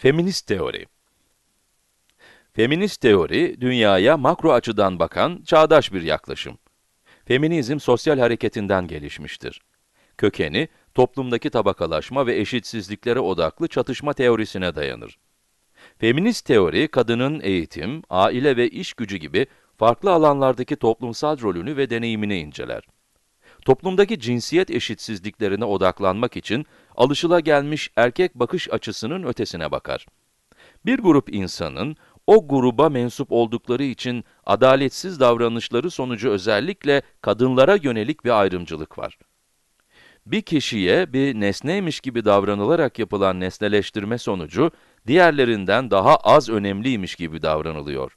Feminist teori Feminist teori, dünyaya makro açıdan bakan çağdaş bir yaklaşım. Feminizm sosyal hareketinden gelişmiştir. Kökeni, toplumdaki tabakalaşma ve eşitsizliklere odaklı çatışma teorisine dayanır. Feminist teori, kadının eğitim, aile ve iş gücü gibi farklı alanlardaki toplumsal rolünü ve deneyimini inceler toplumdaki cinsiyet eşitsizliklerine odaklanmak için alışılagelmiş erkek bakış açısının ötesine bakar. Bir grup insanın o gruba mensup oldukları için adaletsiz davranışları sonucu özellikle kadınlara yönelik bir ayrımcılık var. Bir kişiye bir nesneymiş gibi davranılarak yapılan nesneleştirme sonucu diğerlerinden daha az önemliymiş gibi davranılıyor.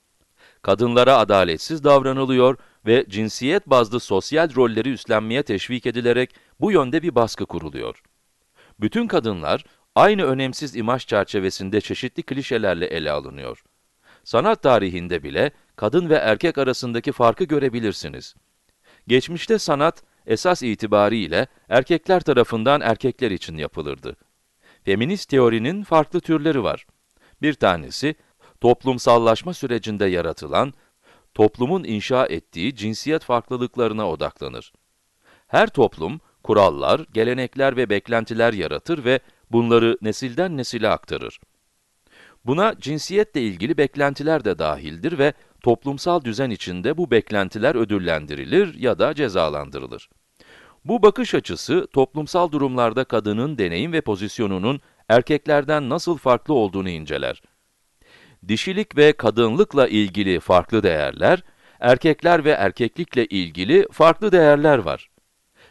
Kadınlara adaletsiz davranılıyor ve cinsiyet bazlı sosyal rolleri üstlenmeye teşvik edilerek bu yönde bir baskı kuruluyor. Bütün kadınlar aynı önemsiz imaj çerçevesinde çeşitli klişelerle ele alınıyor. Sanat tarihinde bile kadın ve erkek arasındaki farkı görebilirsiniz. Geçmişte sanat, esas itibariyle erkekler tarafından erkekler için yapılırdı. Feminist teorinin farklı türleri var. Bir tanesi, toplumsallaşma sürecinde yaratılan toplumun inşa ettiği cinsiyet farklılıklarına odaklanır. Her toplum, kurallar, gelenekler ve beklentiler yaratır ve bunları nesilden nesile aktarır. Buna cinsiyetle ilgili beklentiler de dahildir ve toplumsal düzen içinde bu beklentiler ödüllendirilir ya da cezalandırılır. Bu bakış açısı, toplumsal durumlarda kadının deneyim ve pozisyonunun erkeklerden nasıl farklı olduğunu inceler dişilik ve kadınlıkla ilgili farklı değerler, erkekler ve erkeklikle ilgili farklı değerler var.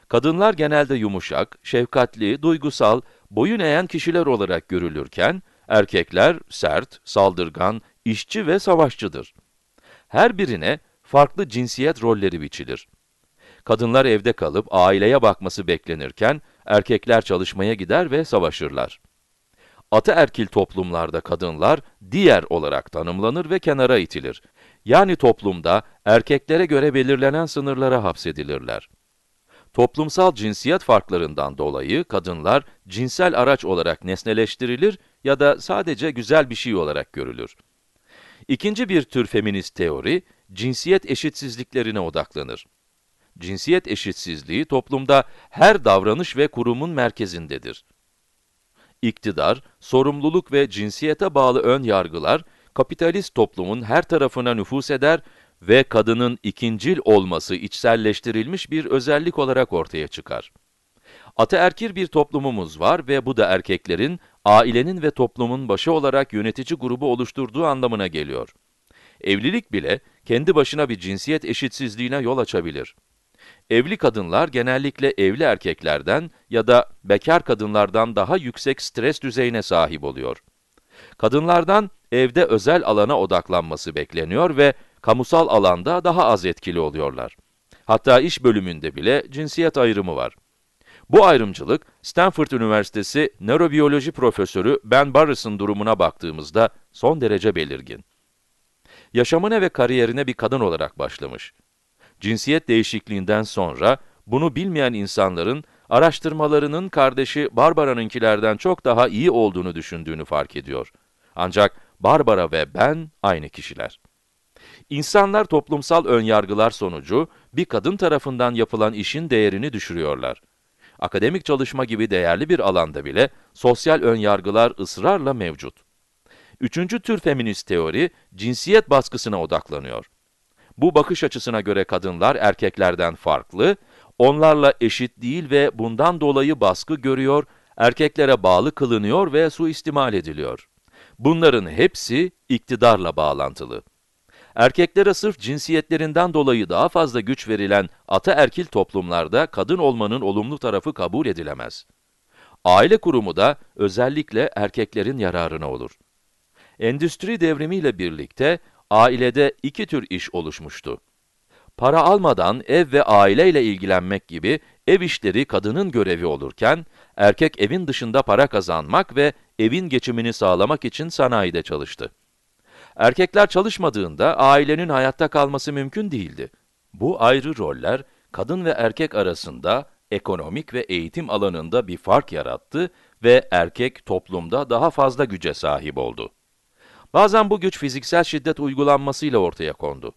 Kadınlar genelde yumuşak, şefkatli, duygusal, boyun eğen kişiler olarak görülürken, erkekler sert, saldırgan, işçi ve savaşçıdır. Her birine farklı cinsiyet rolleri biçilir. Kadınlar evde kalıp aileye bakması beklenirken, erkekler çalışmaya gider ve savaşırlar. Ataerkil toplumlarda kadınlar diğer olarak tanımlanır ve kenara itilir. Yani toplumda erkeklere göre belirlenen sınırlara hapsedilirler. Toplumsal cinsiyet farklarından dolayı kadınlar cinsel araç olarak nesneleştirilir ya da sadece güzel bir şey olarak görülür. İkinci bir tür feminist teori, cinsiyet eşitsizliklerine odaklanır. Cinsiyet eşitsizliği toplumda her davranış ve kurumun merkezindedir iktidar, sorumluluk ve cinsiyete bağlı ön yargılar, kapitalist toplumun her tarafına nüfus eder ve kadının ikincil olması içselleştirilmiş bir özellik olarak ortaya çıkar. Ataerkil bir toplumumuz var ve bu da erkeklerin, ailenin ve toplumun başı olarak yönetici grubu oluşturduğu anlamına geliyor. Evlilik bile kendi başına bir cinsiyet eşitsizliğine yol açabilir. Evli kadınlar genellikle evli erkeklerden ya da bekar kadınlardan daha yüksek stres düzeyine sahip oluyor. Kadınlardan evde özel alana odaklanması bekleniyor ve kamusal alanda daha az etkili oluyorlar. Hatta iş bölümünde bile cinsiyet ayrımı var. Bu ayrımcılık, Stanford Üniversitesi nörobiyoloji profesörü Ben Barres'ın durumuna baktığımızda son derece belirgin. Yaşamına ve kariyerine bir kadın olarak başlamış cinsiyet değişikliğinden sonra bunu bilmeyen insanların araştırmalarının kardeşi Barbara'nınkilerden çok daha iyi olduğunu düşündüğünü fark ediyor. Ancak Barbara ve ben aynı kişiler. İnsanlar toplumsal önyargılar sonucu bir kadın tarafından yapılan işin değerini düşürüyorlar. Akademik çalışma gibi değerli bir alanda bile sosyal önyargılar ısrarla mevcut. Üçüncü tür feminist teori, cinsiyet baskısına odaklanıyor. Bu bakış açısına göre kadınlar erkeklerden farklı, onlarla eşit değil ve bundan dolayı baskı görüyor, erkeklere bağlı kılınıyor ve suistimal ediliyor. Bunların hepsi iktidarla bağlantılı. Erkeklere sırf cinsiyetlerinden dolayı daha fazla güç verilen ataerkil toplumlarda kadın olmanın olumlu tarafı kabul edilemez. Aile kurumu da özellikle erkeklerin yararına olur. Endüstri devrimiyle birlikte ailede iki tür iş oluşmuştu. Para almadan ev ve aileyle ilgilenmek gibi ev işleri kadının görevi olurken, erkek evin dışında para kazanmak ve evin geçimini sağlamak için sanayide çalıştı. Erkekler çalışmadığında ailenin hayatta kalması mümkün değildi. Bu ayrı roller, kadın ve erkek arasında ekonomik ve eğitim alanında bir fark yarattı ve erkek toplumda daha fazla güce sahip oldu. Bazen bu güç fiziksel şiddet uygulanmasıyla ortaya kondu.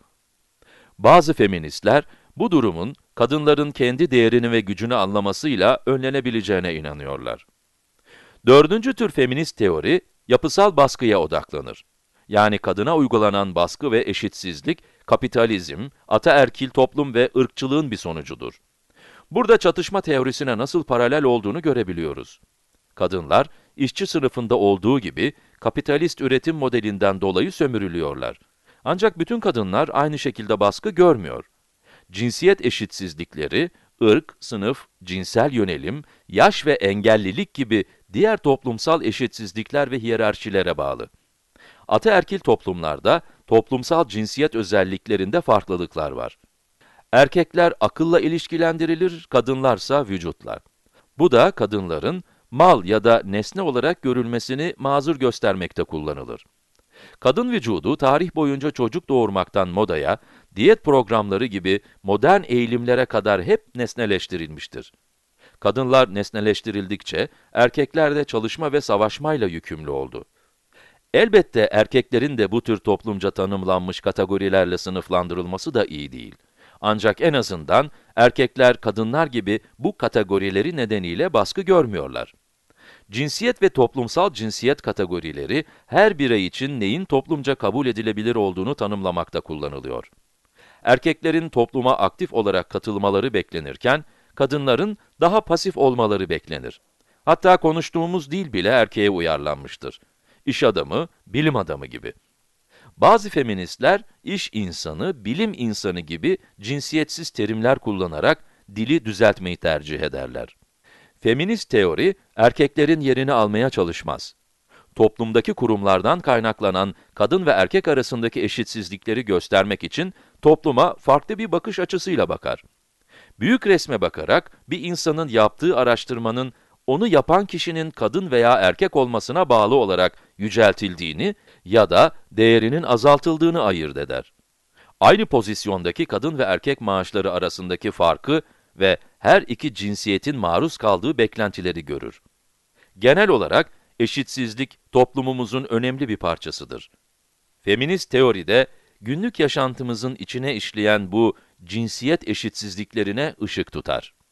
Bazı feministler bu durumun kadınların kendi değerini ve gücünü anlamasıyla önlenebileceğine inanıyorlar. Dördüncü tür feminist teori, yapısal baskıya odaklanır. Yani kadına uygulanan baskı ve eşitsizlik, kapitalizm, ataerkil toplum ve ırkçılığın bir sonucudur. Burada çatışma teorisine nasıl paralel olduğunu görebiliyoruz. Kadınlar, işçi sınıfında olduğu gibi kapitalist üretim modelinden dolayı sömürülüyorlar. Ancak bütün kadınlar aynı şekilde baskı görmüyor. Cinsiyet eşitsizlikleri, ırk, sınıf, cinsel yönelim, yaş ve engellilik gibi diğer toplumsal eşitsizlikler ve hiyerarşilere bağlı. Ataerkil toplumlarda toplumsal cinsiyet özelliklerinde farklılıklar var. Erkekler akılla ilişkilendirilir, kadınlarsa vücutla. Bu da kadınların mal ya da nesne olarak görülmesini mazur göstermekte kullanılır. Kadın vücudu tarih boyunca çocuk doğurmaktan modaya, diyet programları gibi modern eğilimlere kadar hep nesneleştirilmiştir. Kadınlar nesneleştirildikçe erkekler de çalışma ve savaşmayla yükümlü oldu. Elbette erkeklerin de bu tür toplumca tanımlanmış kategorilerle sınıflandırılması da iyi değil. Ancak en azından erkekler kadınlar gibi bu kategorileri nedeniyle baskı görmüyorlar. Cinsiyet ve toplumsal cinsiyet kategorileri her birey için neyin toplumca kabul edilebilir olduğunu tanımlamakta kullanılıyor. Erkeklerin topluma aktif olarak katılmaları beklenirken, kadınların daha pasif olmaları beklenir. Hatta konuştuğumuz dil bile erkeğe uyarlanmıştır. İş adamı, bilim adamı gibi. Bazı feministler, iş insanı, bilim insanı gibi cinsiyetsiz terimler kullanarak dili düzeltmeyi tercih ederler. Feminist teori, erkeklerin yerini almaya çalışmaz. Toplumdaki kurumlardan kaynaklanan kadın ve erkek arasındaki eşitsizlikleri göstermek için topluma farklı bir bakış açısıyla bakar. Büyük resme bakarak bir insanın yaptığı araştırmanın onu yapan kişinin kadın veya erkek olmasına bağlı olarak yüceltildiğini ya da değerinin azaltıldığını ayırt eder. Aynı pozisyondaki kadın ve erkek maaşları arasındaki farkı ve her iki cinsiyetin maruz kaldığı beklentileri görür. Genel olarak eşitsizlik toplumumuzun önemli bir parçasıdır. Feminist teoride günlük yaşantımızın içine işleyen bu cinsiyet eşitsizliklerine ışık tutar.